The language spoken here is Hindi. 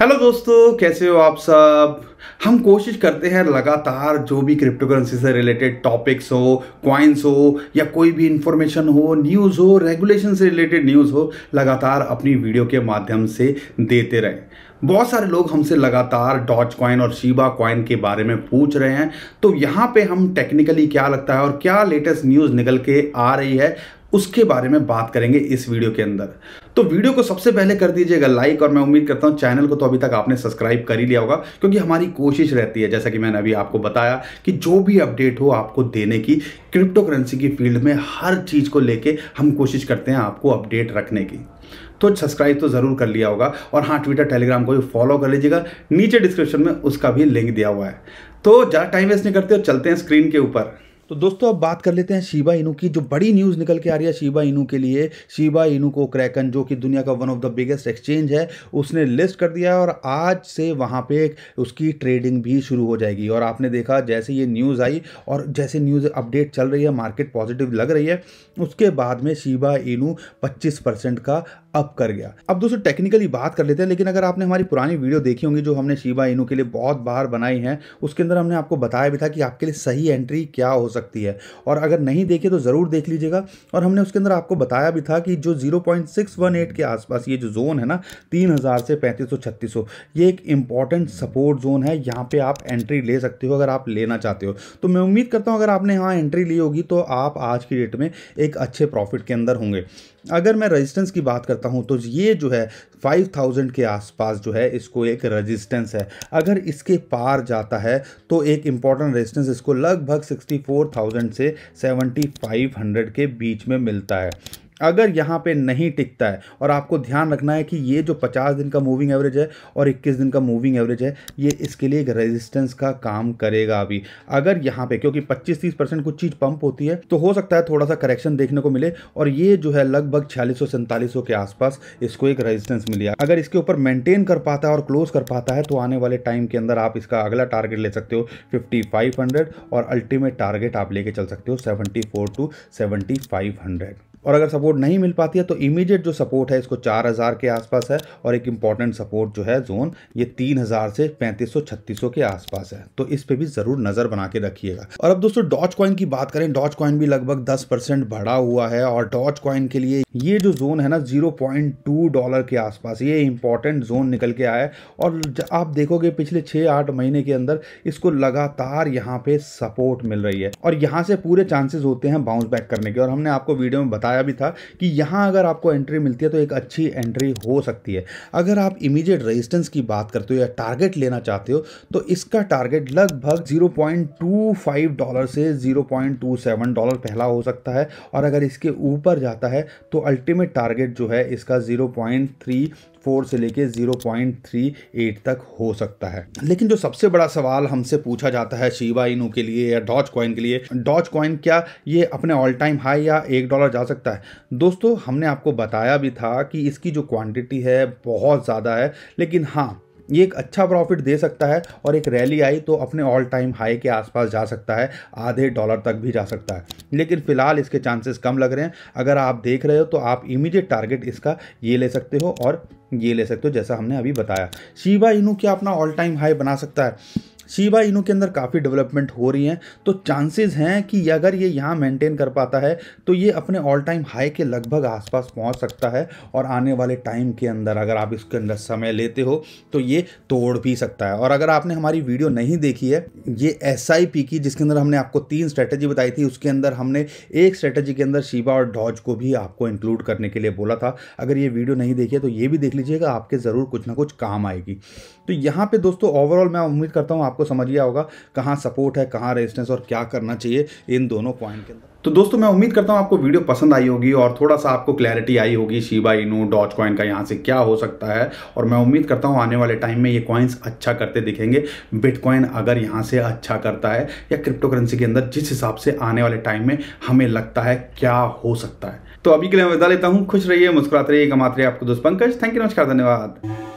हेलो दोस्तों कैसे हो आप सब हम कोशिश करते हैं लगातार जो भी क्रिप्टो करेंसी से रिलेटेड टॉपिक्स हो क्वाइंस हो या कोई भी इंफॉर्मेशन हो न्यूज़ हो रेगुलेशन से रिलेटेड न्यूज़ हो लगातार अपनी वीडियो के माध्यम से देते रहें बहुत सारे लोग हमसे लगातार डॉच कॉइन और शीबा कॉइन के बारे में पूछ रहे हैं तो यहाँ पे हम टेक्निकली क्या लगता है और क्या लेटेस्ट न्यूज़ निकल के आ रही है उसके बारे में बात करेंगे इस वीडियो के अंदर तो वीडियो को सबसे पहले कर दीजिएगा लाइक और मैं उम्मीद करता हूँ चैनल को तो अभी तक आपने सब्सक्राइब कर ही लिया होगा क्योंकि हमारी कोशिश रहती है जैसा कि मैंने अभी आपको बताया कि जो भी अपडेट हो आपको देने की क्रिप्टो करेंसी की फील्ड में हर चीज़ को लेकर हम कोशिश करते हैं आपको अपडेट रखने की तो सब्सक्राइब तो ज़रूर कर लिया होगा और हाँ ट्विटर टेलीग्राम को भी फॉलो कर लीजिएगा नीचे डिस्क्रिप्शन में उसका भी लिंक दिया हुआ है तो ज़्यादा टाइम वेस्ट नहीं करते और चलते हैं स्क्रीन के ऊपर तो दोस्तों अब बात कर लेते हैं शिबा इनू की जो बड़ी न्यूज़ निकल के आ रही है शिबा इनू के लिए शिबा इनू को क्रैकन जो कि दुनिया का one of the biggest exchange है उसने लिस्ट कर दिया है और आज से वहाँ पे उसकी ट्रेडिंग भी शुरू हो जाएगी और आपने देखा जैसे ये न्यूज़ आई और जैसे न्यूज़ अपडेट चल रही है मार्केट पॉजिटिव लग रही है उसके बाद में शिबा इनू पच्चीस का अप कर गया अब दोस्तों टेक्निकली बात कर लेते हैं लेकिन अगर आपने हमारी पुरानी वीडियो देखी होंगी जो हमने शिबा इनू के लिए बहुत बार बनाई है उसके अंदर हमने आपको बताया भी था कि आपके लिए सही एंट्री क्या हो सकती है और अगर नहीं देखे तो ज़रूर देख लीजिएगा और हमने उसके अंदर आपको बताया भी था कि जो जीरो के आसपास ये जो जोन है ना तीन से पैंतीस सौ ये एक इंपॉर्टेंट सपोर्ट जोन है यहाँ पे आप एंट्री ले सकते हो अगर आप लेना चाहते हो तो मैं उम्मीद करता हूँ अगर आपने यहाँ एंट्री ली होगी तो आप आज की डेट में एक अच्छे प्रॉफिट के अंदर होंगे अगर मैं रजिस्टेंस की बात करता हूँ तो ये जो है 5000 के आसपास जो है इसको एक रजिस्टेंस है अगर इसके पार जाता है तो एक इम्पॉर्टेंट रजिस्टेंस इसको लगभग 64000 से 7500 के बीच में मिलता है अगर यहाँ पे नहीं टिकता है और आपको ध्यान रखना है कि ये जो 50 दिन का मूविंग एवरेज है और 21 दिन का मूविंग एवरेज है ये इसके लिए एक रेजिस्टेंस का काम करेगा अभी अगर यहाँ पे क्योंकि 25-30 परसेंट कुछ चीज़ पंप होती है तो हो सकता है थोड़ा सा करेक्शन देखने को मिले और ये जो है लगभग छियालीस सौ के आसपास इसको एक रजिस्टेंस मिलेगा अगर इसके ऊपर मेंटेन कर पाता है और क्लोज कर पाता है तो आने वाले टाइम के अंदर आप इसका अगला टारगेट ले सकते हो फिफ्टी और अल्टीमेट टारगेट आप लेके चल सकते हो सेवेंटी टू सेवेंटी और अगर सपोर्ट नहीं मिल पाती है तो इमीडिएट जो सपोर्ट है इसको 4000 के आसपास है और एक इम्पॉर्टेंट सपोर्ट जो है जोन ये 3000 से 3500 3600 के आसपास है तो इस पे भी ज़रूर नज़र बना के रखिएगा और अब दोस्तों डॉच कॉइन की बात करें डॉच कॉइन भी लगभग 10 परसेंट बढ़ा हुआ है और डॉच कॉइन के लिए ये जो जोन है ना जीरो डॉलर के आसपास ये इंपॉर्टेंट जोन निकल के आया है और आप देखोगे पिछले छह आठ महीने के अंदर इसको लगातार यहाँ पे सपोर्ट मिल रही है और यहाँ से पूरे चांसेस होते हैं बाउंस बैक करने के और हमने आपको वीडियो में बता बताया भी था कि यहाँ अगर आपको एंट्री मिलती है तो एक अच्छी एंट्री हो सकती है अगर आप इमीडिएट रेजिस्टेंस की बात करते हो या टारगेट लेना चाहते हो तो इसका टारगेट लगभग 0.25 डॉलर से 0.27 डॉलर पहला हो सकता है और अगर इसके ऊपर जाता है तो अल्टीमेट टारगेट जो है इसका जीरो फोर से लेके ज़ीरो पॉइंट थ्री एट तक हो सकता है लेकिन जो सबसे बड़ा सवाल हमसे पूछा जाता है शिवा इनू के लिए या डॉच कॉइन के लिए डॉच कॉइन क्या ये अपने ऑल टाइम हाई या एक डॉलर जा सकता है दोस्तों हमने आपको बताया भी था कि इसकी जो क्वांटिटी है बहुत ज़्यादा है लेकिन हाँ ये एक अच्छा प्रॉफिट दे सकता है और एक रैली आई तो अपने ऑल टाइम हाई के आसपास जा सकता है आधे डॉलर तक भी जा सकता है लेकिन फिलहाल इसके चांसेस कम लग रहे हैं अगर आप देख रहे हो तो आप इमीडिएट टारगेट इसका ये ले सकते हो और ये ले सकते हो जैसा हमने अभी बताया शिवा इनू क्या अपना ऑल टाइम हाई बना सकता है शिबा इनू के अंदर काफ़ी डेवलपमेंट हो रही हैं तो चांसेस हैं कि अगर ये यहाँ मेंटेन कर पाता है तो ये अपने ऑल टाइम हाई के लगभग आसपास पहुँच सकता है और आने वाले टाइम के अंदर अगर आप इसके अंदर समय लेते हो तो ये तोड़ भी सकता है और अगर आपने हमारी वीडियो नहीं देखी है ये एस की जिसके अंदर हमने आपको तीन स्ट्रैटेजी बताई थी उसके अंदर हमने एक स्ट्रैटेजी के अंदर शिबा और डॉज को भी आपको इंक्लूड करने के लिए बोला था अगर ये वीडियो नहीं देखी है तो ये भी देख लीजिएगा आपके ज़रूर कुछ ना कुछ काम आएगी तो यहाँ पर दोस्तों ओवरऑल मैं उम्मीद करता हूँ आप आपको समझ गया होगा कहाँ सपोर्ट है कहाँ रेजिस्टेंस और क्या करना चाहिए इन दोनों पॉइंट के अंदर तो दोस्तों मैं उम्मीद करता हूँ आपको वीडियो पसंद आई होगी और थोड़ा सा आपको क्लैरिटी आई होगी शिबा इनू डॉच कॉइन का यहाँ से क्या हो सकता है और मैं उम्मीद करता हूँ आने वाले टाइम में ये कॉइन्स अच्छा करते दिखेंगे बिटकॉइन अगर यहाँ से अच्छा करता है या क्रिप्टो करेंसी के अंदर जिस हिसाब से आने वाले टाइम में हमें लगता है क्या हो सकता है तो अभी के लिए मैं बता लेता हूँ खुश रहिए मुस्कुराते रहिए कमाते रहिए आपको दोस्त पंकज थैंक यू नमस्कार धन्यवाद